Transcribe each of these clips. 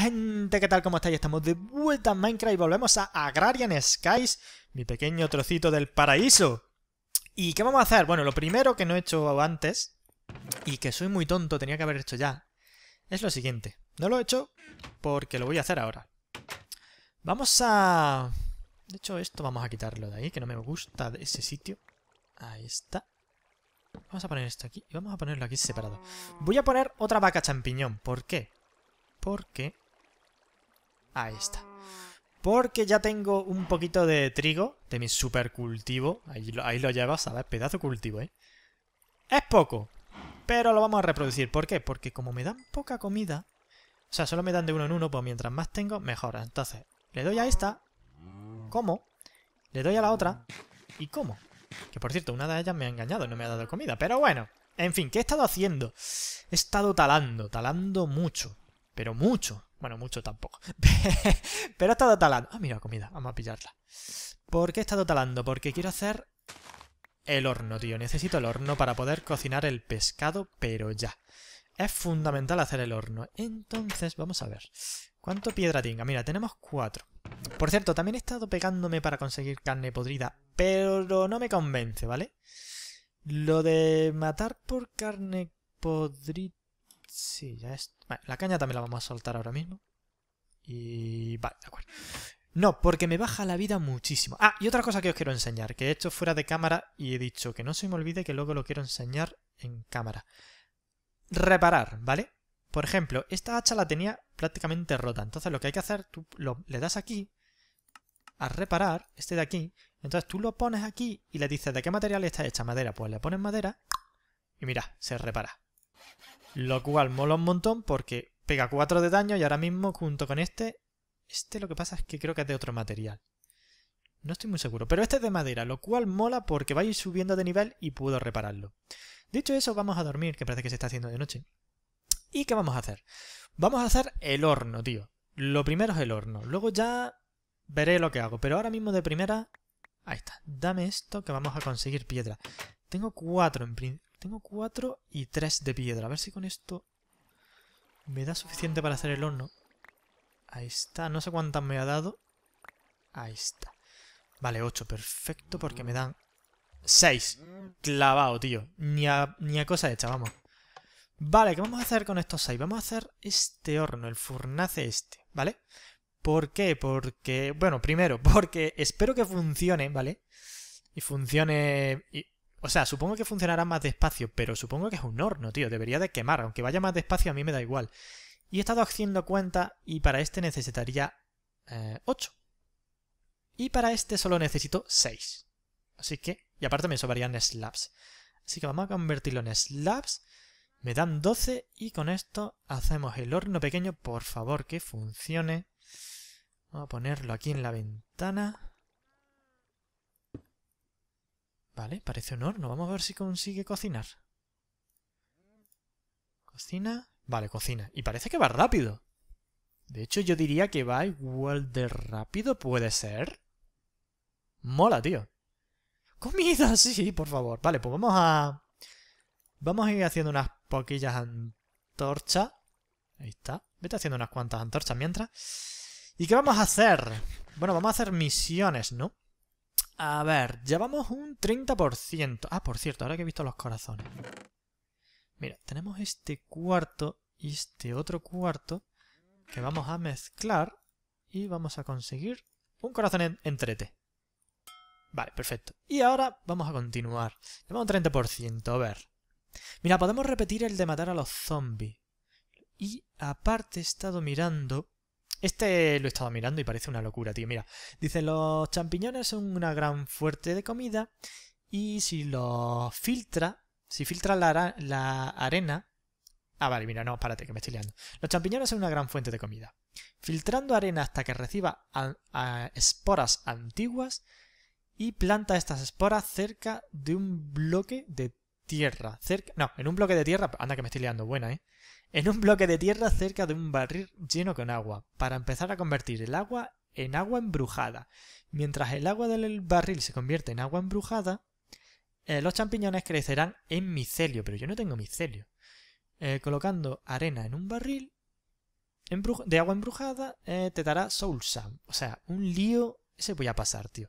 gente, ¿qué tal? ¿Cómo estáis? Estamos de vuelta en Minecraft y volvemos a Agrarian Skies, mi pequeño trocito del paraíso. ¿Y qué vamos a hacer? Bueno, lo primero que no he hecho antes, y que soy muy tonto, tenía que haber hecho ya, es lo siguiente. No lo he hecho porque lo voy a hacer ahora. Vamos a... De hecho, esto vamos a quitarlo de ahí, que no me gusta de ese sitio. Ahí está. Vamos a poner esto aquí y vamos a ponerlo aquí separado. Voy a poner otra vaca champiñón. ¿Por qué? Porque Ahí esta. Porque ya tengo un poquito de trigo de mi super cultivo. Ahí, ahí lo llevas, ¿sabes? Pedazo cultivo, ¿eh? Es poco, pero lo vamos a reproducir. ¿Por qué? Porque como me dan poca comida, o sea, solo me dan de uno en uno, pues mientras más tengo, mejor. Entonces, le doy a esta, como, le doy a la otra, y como. Que por cierto, una de ellas me ha engañado, no me ha dado comida, pero bueno. En fin, ¿qué he estado haciendo? He estado talando, talando mucho pero mucho. Bueno, mucho tampoco. pero he estado talando. Ah, mira, comida. Vamos a pillarla. ¿Por qué he estado talando? Porque quiero hacer el horno, tío. Necesito el horno para poder cocinar el pescado, pero ya. Es fundamental hacer el horno. Entonces, vamos a ver. ¿Cuánto piedra tenga? Mira, tenemos cuatro. Por cierto, también he estado pegándome para conseguir carne podrida, pero no me convence, ¿vale? Lo de matar por carne podrida... Sí, ya es... Vale, la caña también la vamos a soltar ahora mismo. Y... Vale, de acuerdo. No, porque me baja la vida muchísimo. Ah, y otra cosa que os quiero enseñar, que he hecho fuera de cámara y he dicho que no se me olvide que luego lo quiero enseñar en cámara. Reparar, ¿vale? Por ejemplo, esta hacha la tenía prácticamente rota. Entonces lo que hay que hacer, tú le das aquí a reparar, este de aquí. Entonces tú lo pones aquí y le dices de qué material está hecha madera. Pues le pones madera y mira, se repara. Lo cual mola un montón porque pega 4 de daño y ahora mismo junto con este... Este lo que pasa es que creo que es de otro material. No estoy muy seguro, pero este es de madera, lo cual mola porque va a ir subiendo de nivel y puedo repararlo. Dicho eso, vamos a dormir, que parece que se está haciendo de noche. ¿Y qué vamos a hacer? Vamos a hacer el horno, tío. Lo primero es el horno, luego ya veré lo que hago, pero ahora mismo de primera... Ahí está, dame esto que vamos a conseguir piedra. Tengo cuatro en principio... Tengo cuatro y tres de piedra. A ver si con esto me da suficiente para hacer el horno. Ahí está. No sé cuántas me ha dado. Ahí está. Vale, ocho. Perfecto, porque me dan seis. Clavado, tío. Ni a, ni cosa hecha, vamos. Vale, ¿qué vamos a hacer con estos seis? Vamos a hacer este horno, el furnace este, ¿vale? ¿Por qué? Porque, bueno, primero, porque espero que funcione, ¿vale? Y funcione y o sea, supongo que funcionará más despacio, pero supongo que es un horno, tío. Debería de quemar. Aunque vaya más despacio, a mí me da igual. Y he estado haciendo cuenta y para este necesitaría 8. Eh, y para este solo necesito 6. Así que, y aparte me sobrarían slabs. Así que vamos a convertirlo en slabs. Me dan 12 y con esto hacemos el horno pequeño. Por favor, que funcione. Vamos a ponerlo aquí en la ventana. Vale, parece un horno. Vamos a ver si consigue cocinar. Cocina. Vale, cocina. Y parece que va rápido. De hecho, yo diría que va igual de rápido, puede ser. Mola, tío. Comida, sí, por favor. Vale, pues vamos a... Vamos a ir haciendo unas poquillas antorchas. Ahí está. Vete haciendo unas cuantas antorchas mientras. ¿Y qué vamos a hacer? Bueno, vamos a hacer misiones, ¿no? A ver, llevamos un 30%. Ah, por cierto, ahora que he visto los corazones. Mira, tenemos este cuarto y este otro cuarto que vamos a mezclar y vamos a conseguir un corazón en entrete. Vale, perfecto. Y ahora vamos a continuar. Llevamos un 30%, a ver. Mira, podemos repetir el de matar a los zombies. Y aparte he estado mirando este lo he estado mirando y parece una locura, tío. Mira, dice, los champiñones son una gran fuente de comida y si lo filtra, si filtra la, arena... Ah, vale, mira, no, espérate, que me estoy liando. Los champiñones son una gran fuente de comida. Filtrando arena hasta que reciba esporas antiguas y planta estas esporas cerca de un bloque de tierra. Cerca, no, en un bloque de tierra, anda que me estoy liando, buena, ¿eh? en un bloque de tierra cerca de un barril lleno con agua, para empezar a convertir el agua en agua embrujada. Mientras el agua del barril se convierte en agua embrujada, eh, los champiñones crecerán en micelio, pero yo no tengo micelio. Eh, colocando arena en un barril de agua embrujada eh, te dará Soul Sam. O sea, un lío se voy a pasar, tío.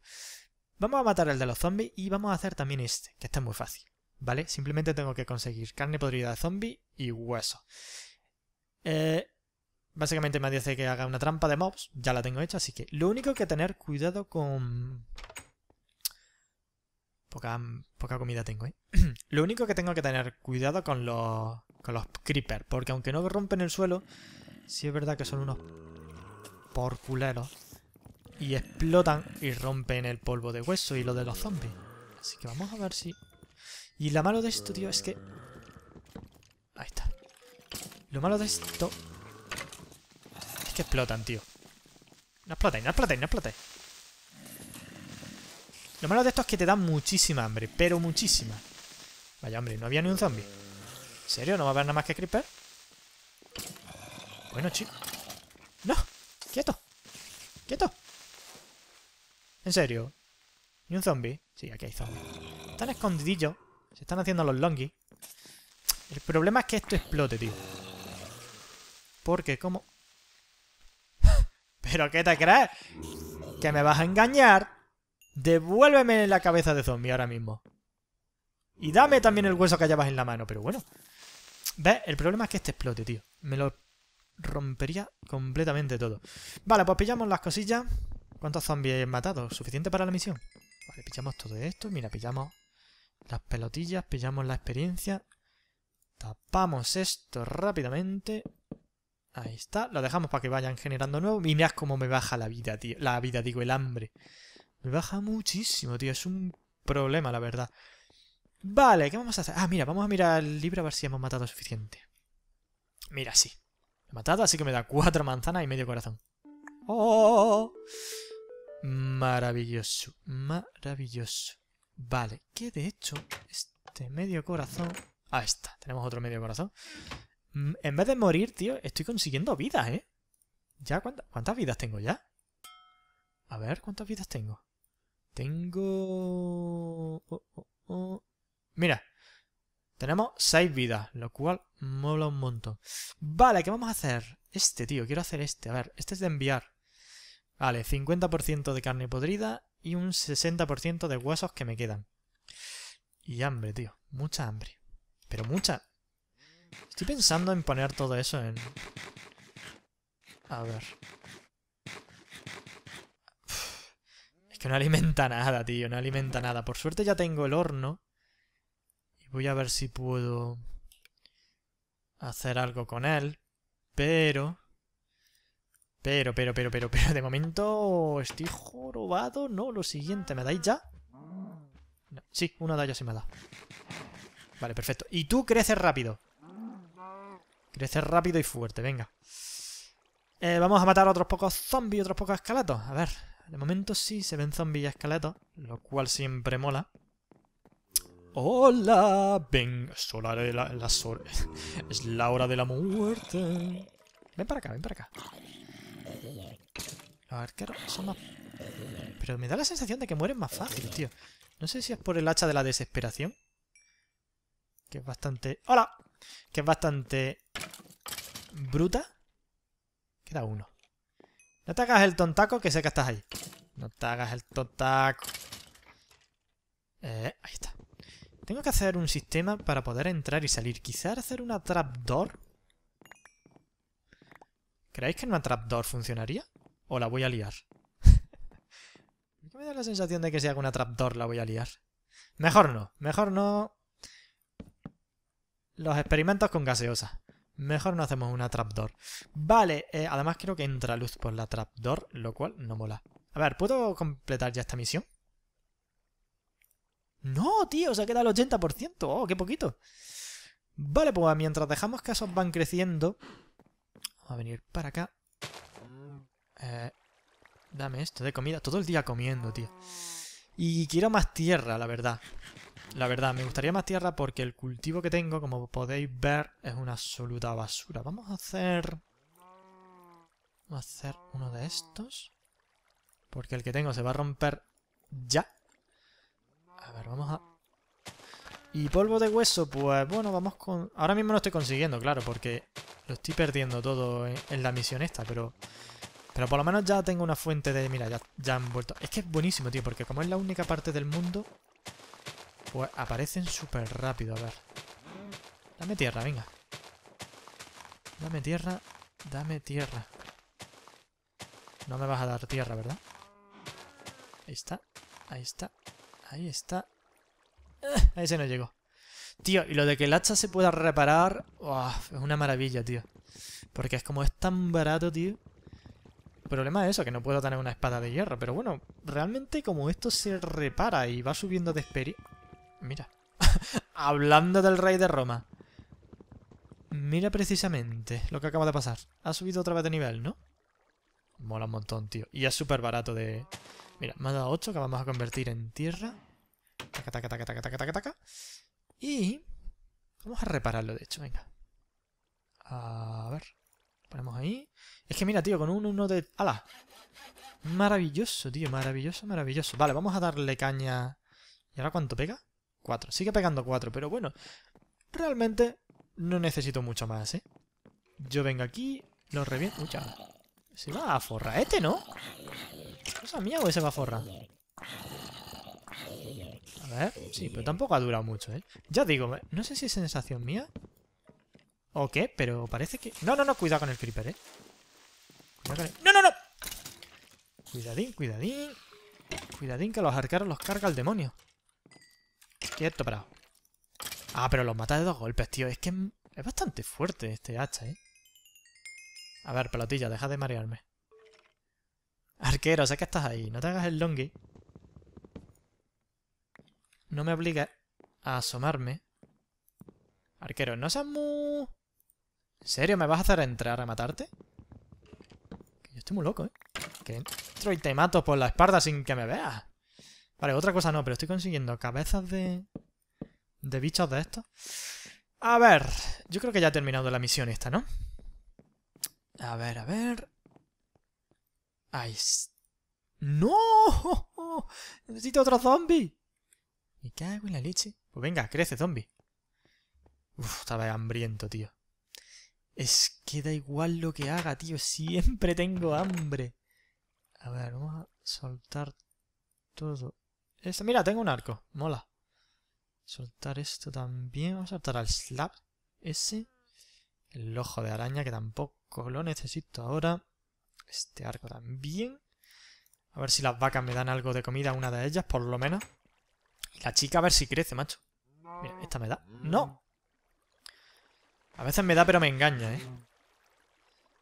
Vamos a matar el de los zombies y vamos a hacer también este, que está muy fácil. ¿Vale? Simplemente tengo que conseguir carne podrida de zombie y hueso. Eh, básicamente me dice que haga una trampa de mobs. Ya la tengo hecha, así que lo único que tener cuidado con... Poca, poca comida tengo, ¿eh? lo único que tengo que tener cuidado con los, con los creepers, porque aunque no rompen el suelo, sí es verdad que son unos porculeros. Y explotan y rompen el polvo de hueso y lo de los zombies. Así que vamos a ver si y lo malo de esto, tío, es que... Ahí está. Lo malo de esto... Es que explotan, tío. No explotáis, no explotáis, no explotáis. Lo malo de esto es que te dan muchísima hambre, pero muchísima. Vaya, hombre, no había ni un zombie. ¿En serio? ¿No va a haber nada más que creeper? Bueno, chico. ¡No! ¡Quieto! ¡Quieto! ¿En serio? ¿Ni un zombie? Sí, aquí hay zombies. Están escondidillos. Se están haciendo los longi. El problema es que esto explote, tío. Porque, ¿cómo? ¿Pero qué te crees? ¿Que me vas a engañar? Devuélveme la cabeza de zombie ahora mismo. Y dame también el hueso que llevas en la mano, pero bueno. ¿Ves? El problema es que este explote, tío. Me lo rompería completamente todo. Vale, pues pillamos las cosillas. ¿Cuántos zombies he matado? ¿Suficiente para la misión? Vale, pillamos todo esto. Mira, pillamos las pelotillas, pillamos la experiencia. Tapamos esto rápidamente. Ahí está. Lo dejamos para que vayan generando nuevo. Mirad cómo me baja la vida, tío. La vida, digo, el hambre. Me baja muchísimo, tío. Es un problema, la verdad. Vale, ¿qué vamos a hacer? Ah, mira, vamos a mirar el libro a ver si hemos matado suficiente. Mira, sí. He matado, así que me da cuatro manzanas y medio corazón. ¡Oh! Maravilloso, maravilloso. Vale, que de hecho, este medio corazón... Ah, está, tenemos otro medio corazón. Mm, en vez de morir, tío, estoy consiguiendo vidas, ¿eh? ¿Ya cuántas vidas tengo ya? A ver, ¿cuántas vidas tengo? Tengo... Oh, oh, oh. Mira, tenemos seis vidas, lo cual mola un montón. Vale, ¿qué vamos a hacer? Este, tío, quiero hacer este. A ver, este es de enviar. Vale, 50% de carne podrida y un 60% de huesos que me quedan. Y hambre, tío. Mucha hambre. Pero mucha... Estoy pensando en poner todo eso en... A ver... Es que no alimenta nada, tío. No alimenta nada. Por suerte ya tengo el horno. Y voy a ver si puedo... Hacer algo con él. Pero... Pero, pero, pero, pero, pero, de momento estoy jorobado. No, lo siguiente, ¿me dais ya? No. Sí, una de ellos sí me da. Vale, perfecto. Y tú creces rápido. Creces rápido y fuerte, venga. Eh, vamos a matar a otros pocos zombies, otros pocos escalatos. A ver, de momento sí se ven zombies y escalatos, lo cual siempre mola. ¡Hola! Venga, es la hora de la muerte. Ven para acá, ven para acá son más... Pero me da la sensación de que mueren más fácil, tío. No sé si es por el hacha de la desesperación. Que es bastante... ¡Hola! Que es bastante... Bruta. Queda uno. No te hagas el tontaco que sé que estás ahí. No te hagas el tontaco. Eh, ahí está. Tengo que hacer un sistema para poder entrar y salir. Quizás hacer una trapdoor. ¿Creéis que una trapdoor funcionaría? O la voy a liar. me da la sensación de que si hago una trapdoor la voy a liar. Mejor no, mejor no... Los experimentos con gaseosa. Mejor no hacemos una trapdoor. Vale, eh, además creo que entra luz por la trapdoor, lo cual no mola. A ver, ¿puedo completar ya esta misión? No, tío, se ha quedado el 80%. Oh, qué poquito. Vale, pues mientras dejamos que esos van creciendo... Vamos a venir para acá. Eh, dame esto de comida. Todo el día comiendo, tío. Y quiero más tierra, la verdad. La verdad, me gustaría más tierra porque el cultivo que tengo, como podéis ver, es una absoluta basura. Vamos a hacer... Vamos a hacer uno de estos. Porque el que tengo se va a romper ya. A ver, vamos a... Y polvo de hueso, pues bueno, vamos con... Ahora mismo no estoy consiguiendo, claro, porque lo estoy perdiendo todo en la misión esta, pero... Pero por lo menos ya tengo una fuente de... Mira, ya, han vuelto... Es que es buenísimo, tío, porque como es la única parte del mundo... Pues aparecen súper rápido, a ver. Dame tierra, venga. Dame tierra, dame tierra. No me vas a dar tierra, ¿verdad? Ahí está, ahí está, ahí está. Ahí se nos llegó. Tío, y lo de que el hacha se pueda reparar... es una maravilla, tío. Porque es como es tan barato, tío. El problema es eso, que no puedo tener una espada de hierro. Pero bueno, realmente como esto se repara y va subiendo de esperi... Mira. Hablando del rey de Roma. Mira precisamente lo que acaba de pasar. Ha subido otra vez de nivel, ¿no? Mola un montón, tío. Y es súper barato de... Mira, me ha dado 8 que vamos a convertir en tierra. taca, taca, taca, taca, taca, taca. Y... Vamos a repararlo, de hecho, venga. A ver. Ponemos ahí. Es que mira, tío, con un 1 de... ¡Hala! Maravilloso, tío, maravilloso, maravilloso. Vale, vamos a darle caña... ¿Y ahora cuánto pega? 4. Sigue pegando cuatro pero bueno. Realmente no necesito mucho más, ¿eh? Yo vengo aquí, lo reviento... ¡Uy, Se va a forrar este, ¿no? ¿Cosa mía o ese va a forrar? A ver, sí, pero tampoco ha durado mucho, ¿eh? Ya digo, eh, no sé si es sensación mía ¿O qué? Pero parece que... No, no, no, cuidado con el creeper, ¿eh? Cuidado ¡No, no, no! Cuidadín, cuidadín. Cuidadín que los arqueros los carga el demonio. Quieto, parado. Ah, pero los mata de dos golpes, tío. Es que es bastante fuerte este hacha, ¿eh? A ver, pelotilla, deja de marearme. Arquero, sé que estás ahí. No te hagas el longi. No me obligues a asomarme. Arquero, no seas muy... ¿En serio? ¿Me vas a hacer entrar a matarte? yo estoy muy loco, ¿eh? Que entro y te mato por la espalda sin que me veas. Vale, otra cosa no, pero estoy consiguiendo cabezas de... De bichos de estos. A ver, yo creo que ya he terminado la misión esta, ¿no? A ver, a ver... ¡ay! ¡No! ¡Necesito otro zombie! qué hago en la leche. Pues venga, crece, zombie. Uf, estaba hambriento, tío. Es que da igual lo que haga, tío. Siempre tengo hambre. A ver, vamos a soltar todo. Esto, mira, tengo un arco. Mola. Soltar esto también. Vamos a soltar al slab ese. El ojo de araña, que tampoco lo necesito ahora. Este arco también. A ver si las vacas me dan algo de comida, una de ellas, por lo menos. Y la chica, a ver si crece, macho. Mira, esta me da. ¡No! A veces me da, pero me engaña, ¿eh?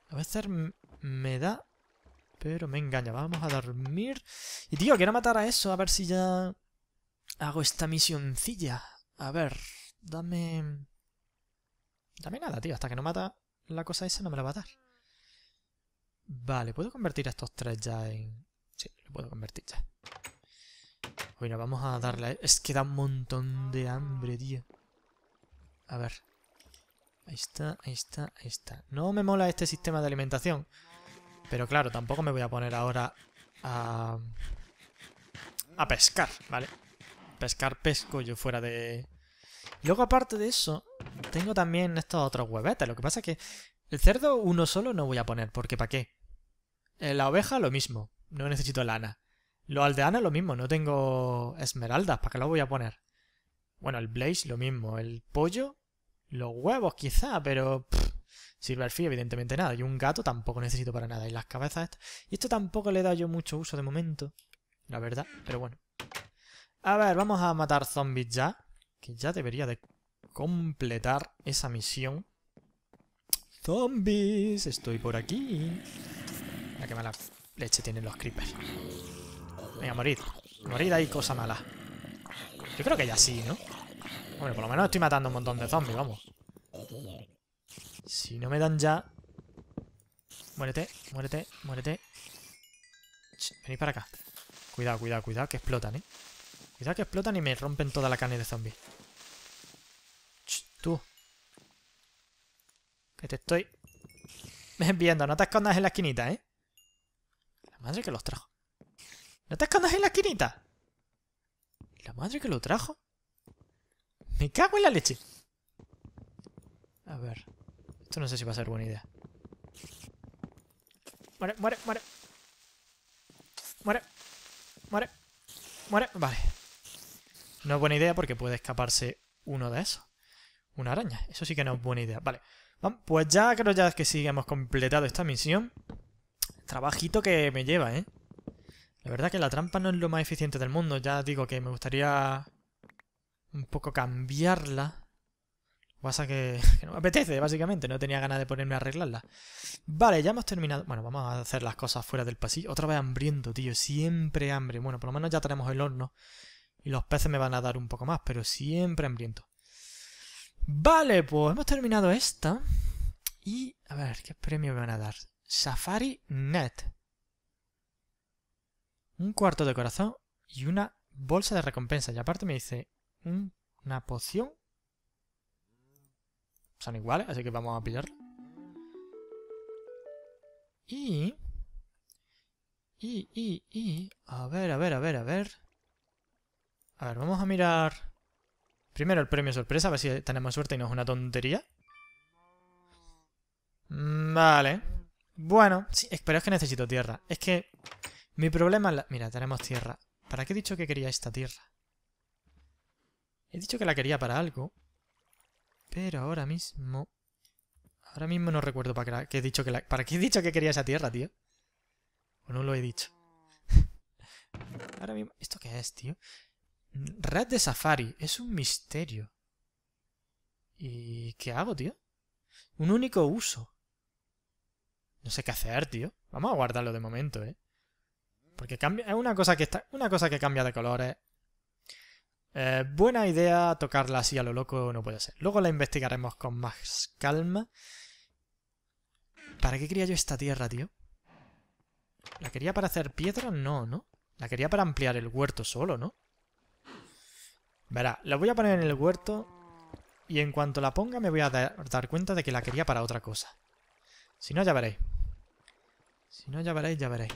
A veces me da, pero me engaña. Vamos a dormir. Y tío, quiero matar a eso. A ver si ya hago esta misioncilla. A ver, dame... Dame nada, tío. Hasta que no mata la cosa esa, no me la va a dar. Vale, ¿puedo convertir a estos tres ya en...? Sí, lo puedo convertir ya. Bueno, vamos a darle... E-, es que da un montón de hambre, tío. A ver, Ahí está, ahí está, ahí está. No me mola este sistema de alimentación. Pero claro, tampoco me voy a poner ahora a... A pescar, ¿vale? Pescar pesco yo fuera de... Luego, aparte de eso, tengo también estos otros huevetes. Lo que pasa es que el cerdo uno solo no voy a poner, porque ¿para qué? Eh, la oveja lo mismo, no necesito lana. Lo aldeana lo mismo, no tengo esmeraldas, ¿para qué lo voy a poner? Bueno, el blaze lo mismo, el pollo los huevos quizá, pero... al fin, evidentemente nada. Y un gato tampoco necesito para nada. Y las cabezas estas... Y esto tampoco le he yo mucho uso de momento. La verdad, pero bueno. A ver, vamos a matar zombies ya. Que ya debería de completar esa misión. ¡Zombies! Estoy por aquí. Mira qué mala leche tienen los creepers. Venga, morid. Morid ahí, cosa mala. Yo creo que ya sí, ¿no? Hombre, por lo menos estoy matando un montón de zombies, vamos. Si no me dan ya... Muérete, muérete, muérete. Ch, venid para acá. Cuidado, cuidado, cuidado, que explotan, ¿eh? Cuidado que explotan y me rompen toda la carne de zombies. Tú. Que te estoy... Viendo, no te escondas en la esquinita, ¿eh? La madre que los trajo. No te escondas en la esquinita. La madre que lo trajo. Me cago en la leche. A ver. Esto no sé si va a ser buena idea. Muere, muere, muere. Muere. Muere. Muere. Vale. No es buena idea porque puede escaparse uno de esos. Una araña. Eso sí que no es buena idea. Vale. Pues ya creo ya que sí hemos completado esta misión. Trabajito que me lleva, ¿eh? La verdad que la trampa no es lo más eficiente del mundo. Ya digo que me gustaría un poco cambiarla. pasa que, que no me apetece, básicamente. No tenía ganas de ponerme a arreglarla. Vale, ya hemos terminado. Bueno, vamos a hacer las cosas fuera del pasillo. Otra vez hambriento, tío. Siempre hambre. Bueno, por lo menos ya tenemos el horno. Y los peces me van a dar un poco más, pero siempre hambriento. Vale, pues hemos terminado esta. Y, a ver, ¿qué premio me van a dar? Safari Net. Un cuarto de corazón y una bolsa de recompensa. Y aparte me dice una poción. Son iguales, así que vamos a pillarla. Y... Y, y, y... A ver, a ver, a ver, a ver... A ver, vamos a mirar... Primero el premio sorpresa, a ver si tenemos suerte y no es una tontería. Mm, vale. Bueno, sí, pero es que necesito tierra. Es que mi problema... Es la... Mira, tenemos tierra. ¿Para qué he dicho que quería esta tierra? He dicho que la quería para algo. Pero ahora mismo... Ahora mismo no recuerdo para qué he dicho que ¿Para qué he dicho que quería esa tierra, tío? O no lo he dicho. ahora mismo... ¿Esto qué es, tío? Red de safari. Es un misterio. ¿Y qué hago, tío? Un único uso. No sé qué hacer, tío. Vamos a guardarlo de momento, ¿eh? Porque cambia, es una cosa que está, una cosa que cambia de colores eh, buena idea tocarla así a lo loco no puede ser. Luego la investigaremos con más calma. ¿Para qué quería yo esta tierra, tío? ¿La quería para hacer piedra? No, ¿no? La quería para ampliar el huerto solo, ¿no? Verá, la voy a poner en el huerto y en cuanto la ponga me voy a dar cuenta de que la quería para otra cosa. Si no, ya veréis. Si no, ya veréis, ya veréis.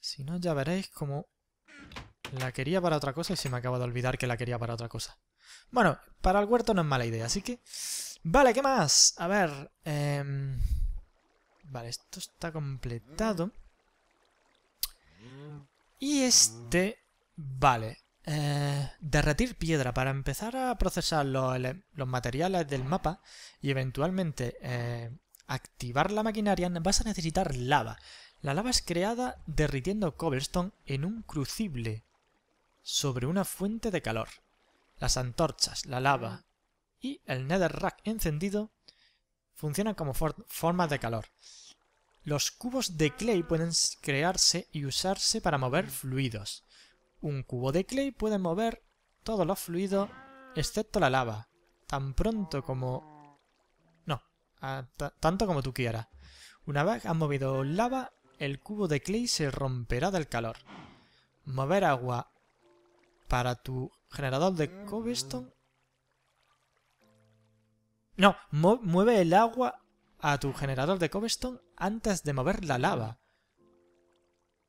Si no, ya veréis como la quería para otra cosa y se me acaba de olvidar que la quería para otra cosa. Bueno, para el huerto no es mala idea, así que... Vale, ¿qué más? A ver... Em, vale, esto está completado. Y este... Vale. Eh, derretir piedra para empezar a procesar los, materiales del mapa y eventualmente eh, activar la maquinaria vas a necesitar lava. La lava es creada derritiendo cobblestone en un crucible sobre una fuente de calor. Las antorchas, la lava y el netherrack encendido funcionan como formas de calor. Los cubos de clay pueden crearse y usarse para mover fluidos. Un cubo de clay puede mover todos los fluidos excepto la lava, tan pronto como... No, tanto como tú quieras. Una vez ha movido lava, el cubo de clay se romperá del calor. Mover agua para tu generador de cobblestone. No, mueve el agua a tu generador de cobblestone antes de mover la lava.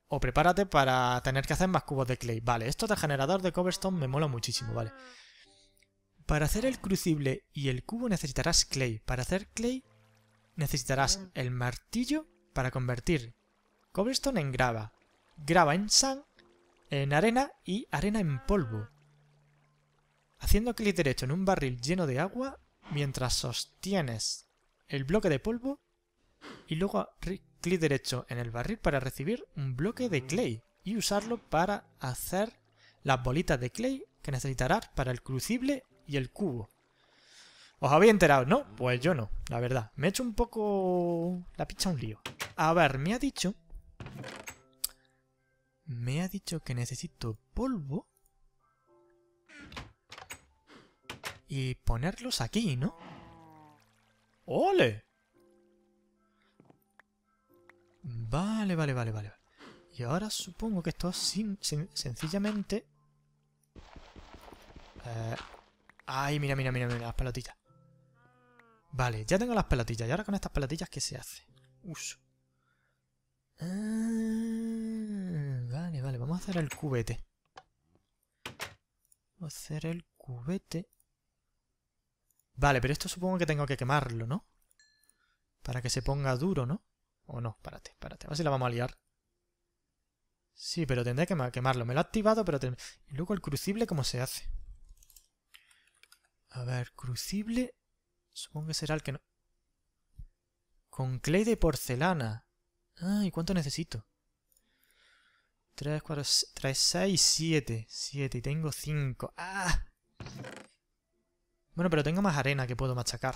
O prepárate para tener que hacer más cubos de clay. Vale, esto de generador de cobblestone me mola muchísimo, vale. Para hacer el crucible y el cubo necesitarás clay. Para hacer clay necesitarás el martillo para convertir cobblestone en grava, grava en sand en arena y arena en polvo, haciendo clic derecho en un barril lleno de agua mientras sostienes el bloque de polvo y luego clic derecho en el barril para recibir un bloque de clay y usarlo para hacer las bolitas de clay que necesitarás para el crucible y el cubo. ¿Os habéis enterado, no? Pues yo no, la verdad. Me he hecho un poco la picha un lío. A ver, me ha dicho me ha dicho que necesito polvo. Y ponerlos aquí, ¿no? ¡Ole! Vale, vale, vale, vale. Y ahora supongo que esto sin, sencillamente... Eh, ay, mira, mira, mira, mira, las pelotitas. Vale, ya tengo las pelotillas. Y ahora con estas pelotillas, ¿qué se hace? Uso. Ah, vamos a hacer el cubete. a hacer el cubete. Vale, pero esto supongo que tengo que quemarlo, ¿no? Para que se ponga duro, ¿no? O no, párate, párate. A ver si la vamos a liar. Sí, pero tendré que quemarlo. Me lo ha activado, pero... Y luego el crucible, ¿cómo se hace? A ver, crucible... Supongo que será el que no... Con clay de porcelana. Ah, ¿y cuánto necesito? 3, 4, 3, 6, 7. 7 y tengo 5. ¡Ah! Bueno, pero tengo más arena que puedo machacar.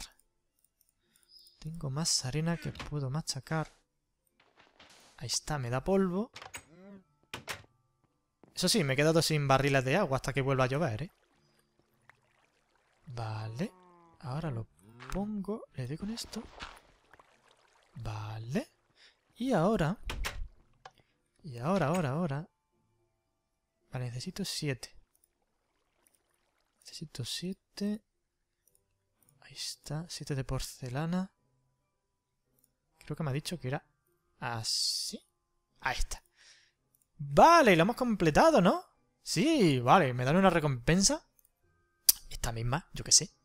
Tengo más arena que puedo machacar. Ahí está, me da polvo. Eso sí, me he quedado sin barriles de agua hasta que vuelva a llover, ¿eh? Vale. Ahora lo pongo... Le doy con esto. Vale. Y ahora... Y ahora, ahora, ahora... Vale, necesito 7. Necesito 7. Ahí está, Siete de porcelana. Creo que me ha dicho que era así. Ahí está. Vale, lo hemos completado, ¿no? Sí, vale, me dan una recompensa. Esta misma, yo que sé.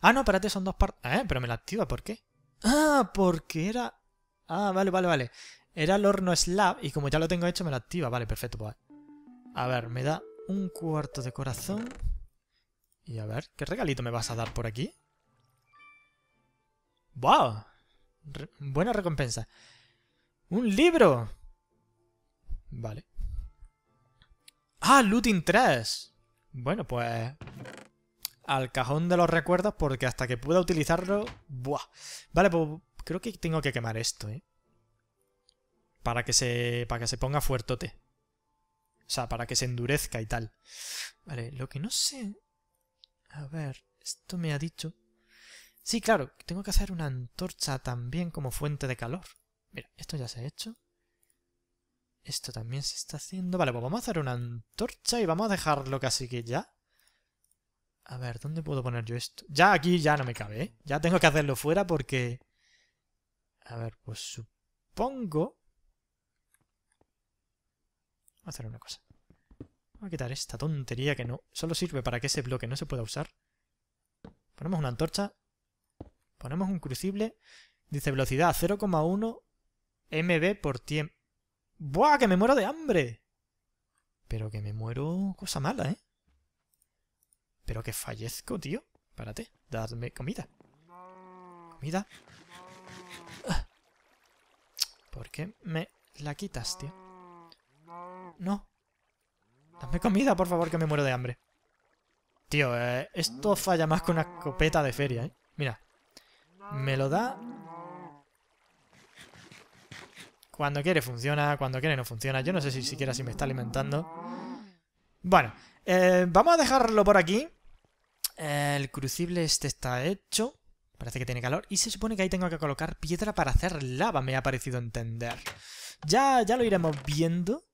Ah, no, espérate, son dos partes. Eh, pero me la activa, ¿por qué? Ah, porque era... Ah, vale, vale, vale. Era el horno slab y como ya lo tengo hecho me lo activa. Vale, perfecto. Pues. A ver, me da un cuarto de corazón. Y a ver, ¿qué regalito me vas a dar por aquí? ¡Wow! buena recompensa. ¡Un libro! Vale. ¡Ah, Looting 3! Bueno, pues... Al cajón de los recuerdos porque hasta que pueda utilizarlo... ¡Buah! Vale, pues creo que tengo que quemar esto, ¿eh? para que se, para que se ponga fuertote. O sea, para que se endurezca y tal. Vale, lo que no sé... A ver, esto me ha dicho... Sí, claro, tengo que hacer una antorcha también como fuente de calor. Mira, esto ya se ha hecho. Esto también se está haciendo. Vale, pues vamos a hacer una antorcha y vamos a dejarlo casi que ya. A ver, ¿dónde puedo poner yo esto? Ya aquí ya no me cabe, ¿eh? Ya tengo que hacerlo fuera porque... A ver, pues supongo Vamos a hacer una cosa. Vamos a quitar esta tontería que no solo sirve para que ese bloque no se pueda usar. Ponemos una antorcha. Ponemos un crucible. Dice velocidad 0,1 MB por tiempo. ¡Buah, que me muero de hambre! Pero que me muero... cosa mala, ¿eh? Pero que fallezco, tío. Párate, dadme comida. Comida. ¿Por qué me la quitas, tío? No. Dame comida, por favor, que me muero de hambre. Tío, eh, esto falla más que una escopeta de feria, ¿eh? Mira. Me lo da... Cuando quiere funciona, cuando quiere no funciona. Yo no sé si siquiera si me está alimentando. Bueno, eh, vamos a dejarlo por aquí. El crucible este está hecho. Parece que tiene calor. Y se supone que ahí tengo que colocar piedra para hacer lava, me ha parecido entender. Ya, ya lo iremos viendo.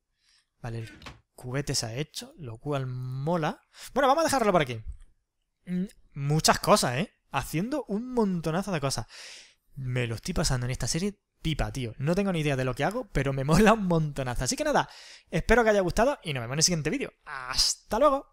Vale, el se ha hecho, lo cual mola. Bueno, vamos a dejarlo por aquí. Mm, muchas cosas, ¿eh? Haciendo un montonazo de cosas. Me lo estoy pasando en esta serie pipa, tío. No tengo ni idea de lo que hago, pero me mola un montonazo. Así que nada, espero que haya gustado y nos vemos en el siguiente vídeo. ¡Hasta luego!